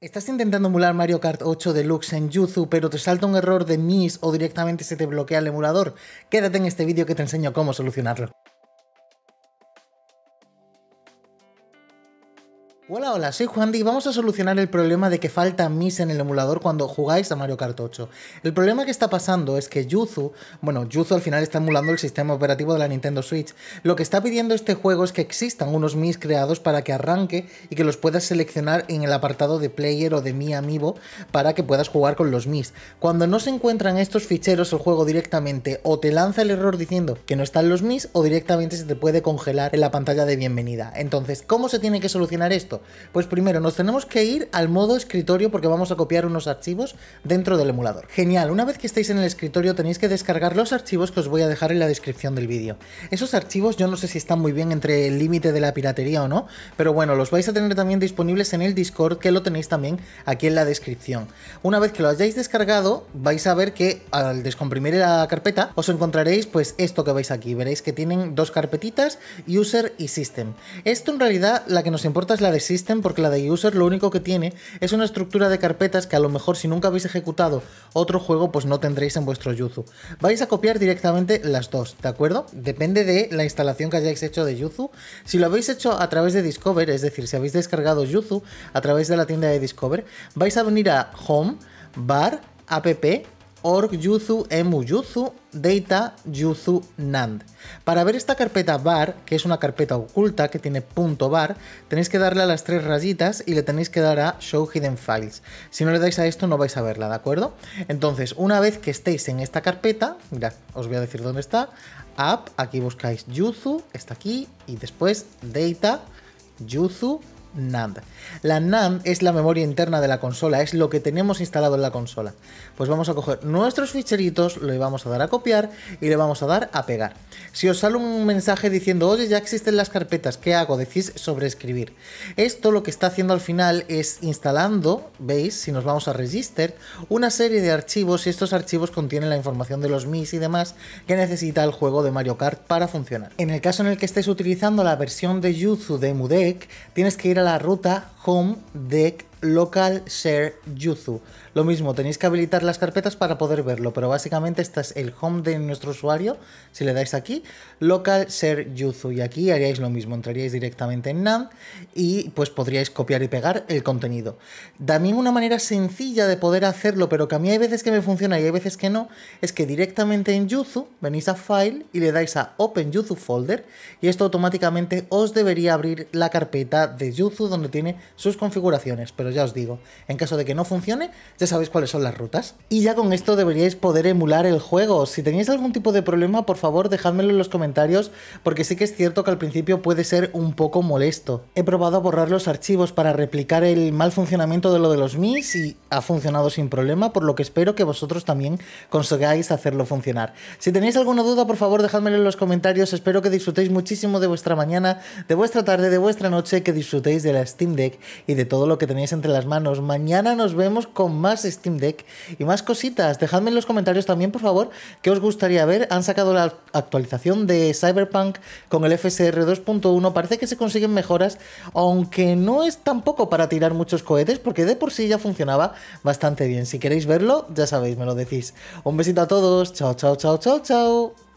Estás intentando emular Mario Kart 8 Deluxe en Yuzu, pero te salta un error de NIS o directamente se te bloquea el emulador. Quédate en este vídeo que te enseño cómo solucionarlo. Hola, hola, soy Juan y vamos a solucionar el problema de que falta MIS en el emulador cuando jugáis a Mario Kart 8. El problema que está pasando es que Yuzu, bueno, Yuzu al final está emulando el sistema operativo de la Nintendo Switch. Lo que está pidiendo este juego es que existan unos Mis creados para que arranque y que los puedas seleccionar en el apartado de Player o de Mi amigo para que puedas jugar con los Mis. Cuando no se encuentran estos ficheros, el juego directamente o te lanza el error diciendo que no están los Mis o directamente se te puede congelar en la pantalla de bienvenida. Entonces, ¿cómo se tiene que solucionar esto? Pues primero nos tenemos que ir al modo escritorio porque vamos a copiar unos archivos dentro del emulador. Genial, una vez que estéis en el escritorio tenéis que descargar los archivos que os voy a dejar en la descripción del vídeo. Esos archivos yo no sé si están muy bien entre el límite de la piratería o no, pero bueno, los vais a tener también disponibles en el Discord que lo tenéis también aquí en la descripción. Una vez que lo hayáis descargado vais a ver que al descomprimir la carpeta os encontraréis pues esto que veis aquí, veréis que tienen dos carpetitas, user y system. Esto en realidad la que nos importa es la de existen porque la de user lo único que tiene es una estructura de carpetas que a lo mejor si nunca habéis ejecutado otro juego pues no tendréis en vuestro Yuzu. Vais a copiar directamente las dos, ¿de acuerdo? Depende de la instalación que hayáis hecho de Yuzu. Si lo habéis hecho a través de Discover, es decir, si habéis descargado Yuzu a través de la tienda de Discover, vais a venir a Home, Bar, App org yuzu emu yuzu data yuzu nand. Para ver esta carpeta bar, que es una carpeta oculta que tiene punto bar, tenéis que darle a las tres rayitas y le tenéis que dar a show hidden files. Si no le dais a esto no vais a verla, ¿de acuerdo? Entonces, una vez que estéis en esta carpeta, mirad, os voy a decir dónde está, app, aquí buscáis yuzu, está aquí, y después data, yuzu, NAND. La NAND es la memoria interna de la consola, es lo que tenemos instalado en la consola. Pues vamos a coger nuestros ficheritos, lo vamos a dar a copiar y le vamos a dar a pegar. Si os sale un mensaje diciendo, oye, ya existen las carpetas, ¿qué hago? Decís sobreescribir. Esto lo que está haciendo al final es instalando, veis, si nos vamos a Register, una serie de archivos y estos archivos contienen la información de los MIS y demás que necesita el juego de Mario Kart para funcionar. En el caso en el que estéis utilizando la versión de Yuzu de Mudek, tienes que ir la ruta Home Deck Local Share Yuzu. Lo mismo, tenéis que habilitar las carpetas para poder verlo, pero básicamente este es el home de nuestro usuario, si le dais aquí, Local Share Yuzu, y aquí haríais lo mismo, entraríais directamente en NAND y pues podríais copiar y pegar el contenido. También una manera sencilla de poder hacerlo, pero que a mí hay veces que me funciona y hay veces que no, es que directamente en Yuzu venís a File y le dais a Open Yuzu Folder y esto automáticamente os debería abrir la carpeta de Yuzu donde tiene sus configuraciones, pero ya os digo, en caso de que no funcione, ya sabéis cuáles son las rutas. Y ya con esto deberíais poder emular el juego. Si tenéis algún tipo de problema, por favor, dejádmelo en los comentarios, porque sí que es cierto que al principio puede ser un poco molesto. He probado a borrar los archivos para replicar el mal funcionamiento de lo de los MIs y ha funcionado sin problema, por lo que espero que vosotros también consigáis hacerlo funcionar. Si tenéis alguna duda, por favor, dejádmelo en los comentarios. Espero que disfrutéis muchísimo de vuestra mañana, de vuestra tarde, de vuestra noche, que disfrutéis de la Steam Deck y de todo lo que tenéis en entre las manos. Mañana nos vemos con más Steam Deck y más cositas. Dejadme en los comentarios también, por favor, qué os gustaría ver. Han sacado la actualización de Cyberpunk con el FSR 2.1. Parece que se consiguen mejoras, aunque no es tampoco para tirar muchos cohetes, porque de por sí ya funcionaba bastante bien. Si queréis verlo, ya sabéis, me lo decís. Un besito a todos. Chao, chao, chao, chao, chao.